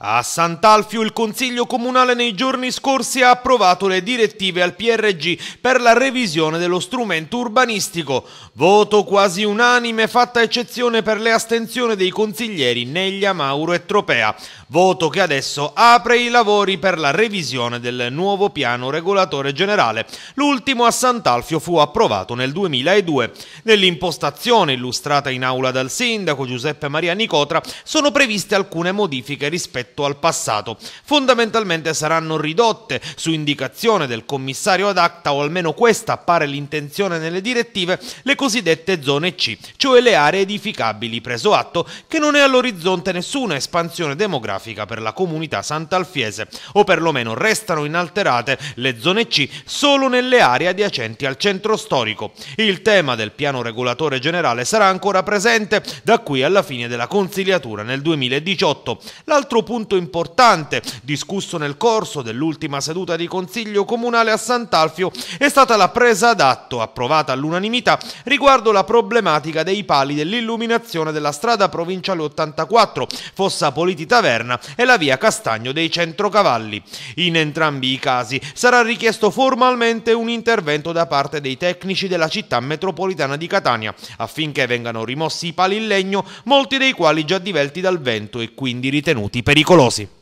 A Sant'Alfio il Consiglio Comunale nei giorni scorsi ha approvato le direttive al PRG per la revisione dello strumento urbanistico. Voto quasi unanime, fatta eccezione per le astensioni dei consiglieri Neglia, Mauro e Tropea. Voto che adesso apre i lavori per la revisione del nuovo piano regolatore generale. L'ultimo a Sant'Alfio fu approvato nel 2002. Nell'impostazione illustrata in aula dal sindaco Giuseppe Maria Nicotra sono previste alcune modifiche rispetto rispetto al passato. Fondamentalmente saranno ridotte su indicazione del commissario ad acta, o almeno questa appare l'intenzione nelle direttive, le cosiddette zone C, cioè le aree edificabili, preso atto che non è all'orizzonte nessuna espansione demografica per la comunità sant'alfiese, o perlomeno restano inalterate le zone C solo nelle aree adiacenti al centro storico. Il tema del piano regolatore generale sarà ancora presente da qui alla fine della consigliatura nel 2018. L'altro punto punto importante discusso nel corso dell'ultima seduta di Consiglio Comunale a Sant'Alfio è stata la presa d'atto, approvata all'unanimità, riguardo la problematica dei pali dell'illuminazione della strada provinciale 84, Fossa Politi Taverna e la via Castagno dei Centrocavalli. In entrambi i casi sarà richiesto formalmente un intervento da parte dei tecnici della città metropolitana di Catania affinché vengano rimossi i pali in legno, molti dei quali già divelti dal vento e quindi ritenuti pericolosi pericolosi.